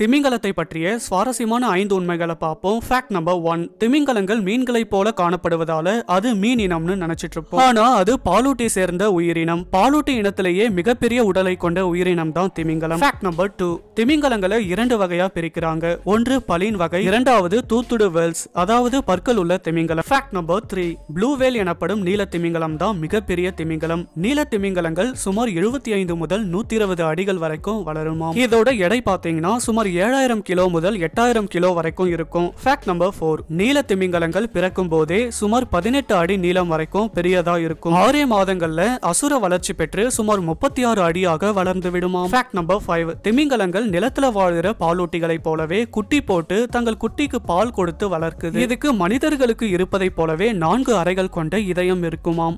திமிங்கலத்தை பற்றிய சுவாரஸ்யமான ஐந்து உண்மைகளை பார்ப்போம் ஃபேக்ட் நம்பர் ஒன் திமிங்கலங்கள் மீன்களை போல காணப்படுவதால அது மீன் இனம்னு நினைச்சிட்டு இருப்போம் ஆனா அது பாலூட்டி சேர்ந்த உயிரினம் பாலூட்டி இனத்திலேயே மிகப்பெரிய உடலை கொண்ட உயிரினம் தான் திமிங்கலம் ஃபேக்ட் நம்பர் டூ திமிங்கலங்களை இரண்டு வகையா பிரிக்கிறாங்க ஒன்று பலின் வகை இரண்டாவது தூத்துடு வேல்ஸ் அதாவது பற்கள் உள்ள திமிங்கலம் fact number three blue whale எனப்படும் நீல திமிங்கலம் தான் மிகப்பெரிய திமிங்கலம் நீல திமிங்கலங்கள் சுமார் எழுபத்தி ஐந்து முதல் நூத்தி இருபது அடிகள் வரைக்கும் வளருமா இதோட எடை பாத்தீங்கன்னா சுமார் ஏழாயிரம் கிலோ முதல் எட்டாயிரம் கிலோ வரைக்கும் இருக்கும் ஃபேக்ட் நம்பர் ஃபோர் நீல திமிங்கலங்கள் பிறக்கும் போதே சுமார் பதினெட்டு அடி நீளம் வரைக்கும் பெரியதா இருக்கும் ஆறே மாதங்கள்ல அசுர வளர்ச்சி பெற்று சுமார் முப்பத்தி ஆறு அடியாக வளர்ந்து விடுமாம் ஃபேக்ட் நம்பர் ஃபைவ் திமிங்கலங்கள் நிலத்துல வாழ்கிற பாலூட்டிகளைப் போலவே குட்டி போட்டு தங்கள் குட்டிக்கு பால் கொடுத்து வளர்க்குது இதுக்கு மனிதர்களுக்கு இருப்பதைப் போலவே நான்கு அறைகள் கொண்ட இதயம் இருக்குமாம்